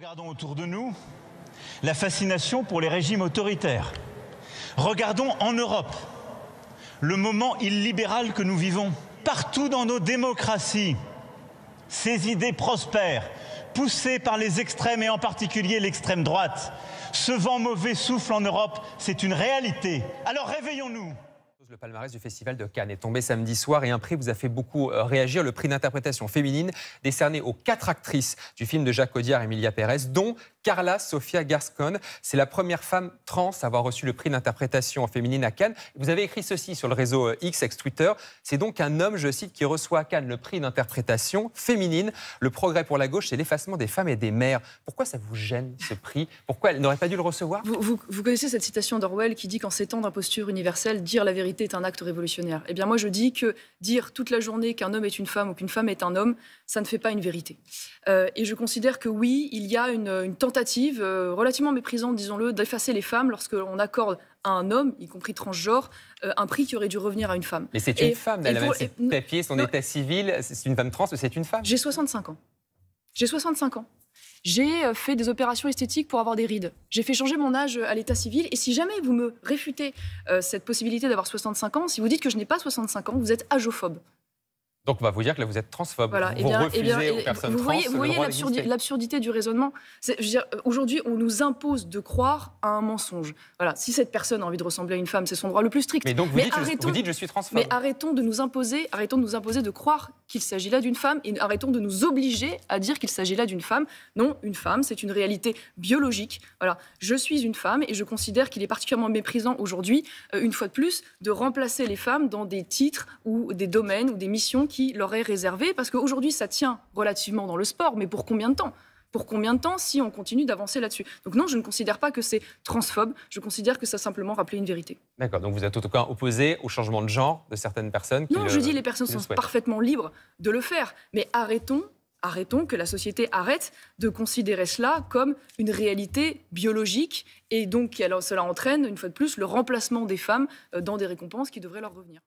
Regardons autour de nous la fascination pour les régimes autoritaires. Regardons en Europe le moment illibéral que nous vivons. Partout dans nos démocraties, ces idées prospèrent, poussées par les extrêmes et en particulier l'extrême droite. Ce vent mauvais souffle en Europe, c'est une réalité. Alors réveillons-nous. Le palmarès du Festival de Cannes est tombé samedi soir et un prix vous a fait beaucoup euh, réagir, le prix d'interprétation féminine décerné aux quatre actrices du film de Jacques Audiard et Emilia Pérez, dont Carla Sofia Garscon, C'est la première femme trans à avoir reçu le prix d'interprétation féminine à Cannes. Vous avez écrit ceci sur le réseau euh, X, ex-Twitter. C'est donc un homme, je cite, qui reçoit à Cannes le prix d'interprétation féminine. Le progrès pour la gauche, c'est l'effacement des femmes et des mères. Pourquoi ça vous gêne, ce prix Pourquoi elle n'aurait pas dû le recevoir vous, connaissez cette citation d'Orwell qui dit qu'en ces temps d'imposture universelle, dire la vérité est un acte révolutionnaire. Eh bien, moi, je dis que dire toute la journée qu'un homme est une femme ou qu'une femme est un homme, ça ne fait pas une vérité. Euh, et je considère que oui, il y a une tentative euh, relativement méprisante, disons-le, d'effacer les femmes lorsque l'on accorde à un homme, y compris transgenre, euh, un prix qui aurait dû revenir à une femme. Mais c'est une femme, elle a ses papiers, son état civil, c'est une femme trans, c'est une femme. J'ai 65 ans. J'ai 65 ans. J'ai euh, fait des opérations esthétiques pour avoir des rides. J'ai fait changer mon âge à l'état civil. Et si jamais vous me réfutez cette possibilité d'avoir 65 ans, si vous dites que je n'ai pas 65 ans, vous êtes agophobe. Donc on va vous dire que là, vous êtes transphobe. vous eh refusez eh eh, personnes voyez, vous voyez l'absurdité du raisonnement. Euh, aujourd'hui, on nous impose de croire à un mensonge. Voilà, si cette personne a envie de ressembler à une femme, c'est son droit le plus strict. Mais donc vous, dites, suis transphobe. Mais arrêtons de nous imposer, arrêtons de nous imposer de croire qu'il s'agit là d'une femme et arrêtons de nous obliger à dire qu'il s'agit là d'une femme. Non, une femme, c'est une réalité biologique. Voilà, je suis une femme et je considère qu'il est particulièrement méprisant aujourd'hui, euh, une fois de plus, de remplacer les femmes dans des titres ou des domaines ou des missions qui leur est réservés parce qu'aujourd'hui ça tient relativement dans le sport, mais pour combien de temps pour combien de temps si on continue d'avancer là-dessus Donc non, je ne considère pas que c'est transphobe, je considère que ça simplement rappelait une vérité. D'accord, donc vous êtes en tout cas opposé au changement de genre de certaines personnes Non, je dis les personnes sont parfaitement libres de le faire, mais arrêtons arrêtons, que la société arrête de considérer cela comme une réalité biologique et donc alors, cela entraîne, une fois de plus, le remplacement des femmes euh, dans des récompenses qui devraient leur revenir.